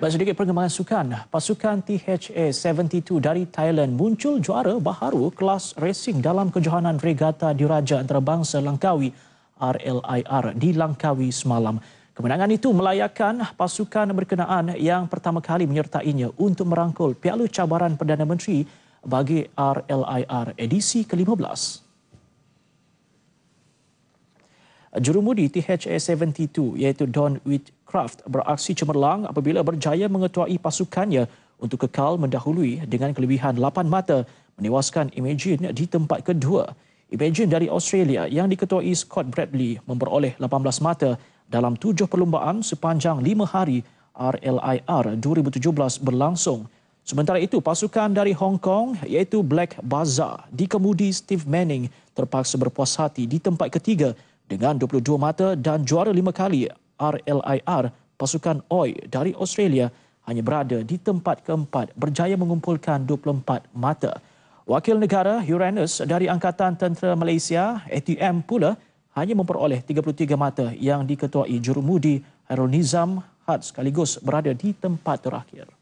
Baik sedikit perkembangan sukan. Pasukan THA-72 dari Thailand muncul juara baharu kelas racing dalam kejohanan regata diraja antarabangsa Langkawi RLIR di Langkawi semalam. Kemenangan itu melayakkan pasukan berkenaan yang pertama kali menyertainya untuk merangkul Piala Cabaran Perdana Menteri bagi RLIR edisi ke-15. Jurumudi THA-72 iaitu Don Whitcraft beraksi cemerlang apabila berjaya mengetuai pasukannya untuk kekal mendahului dengan kelebihan lapan mata menewaskan Imagine di tempat kedua. Imagine dari Australia yang diketuai Scott Bradley memperoleh 18 mata dalam tujuh perlumbaan sepanjang lima hari RLIR 2017 berlangsung. Sementara itu, pasukan dari Hong Kong iaitu Black Bazaar dikemudi Steve Manning terpaksa berpuas hati di tempat ketiga dengan 22 mata dan juara lima kali RLIR pasukan OI dari Australia hanya berada di tempat keempat berjaya mengumpulkan 24 mata. Wakil negara Uranus dari Angkatan Tentera Malaysia ATM pula hanya memperoleh 33 mata yang diketuai jurumudi Hairul Nizam Had sekaligus berada di tempat terakhir.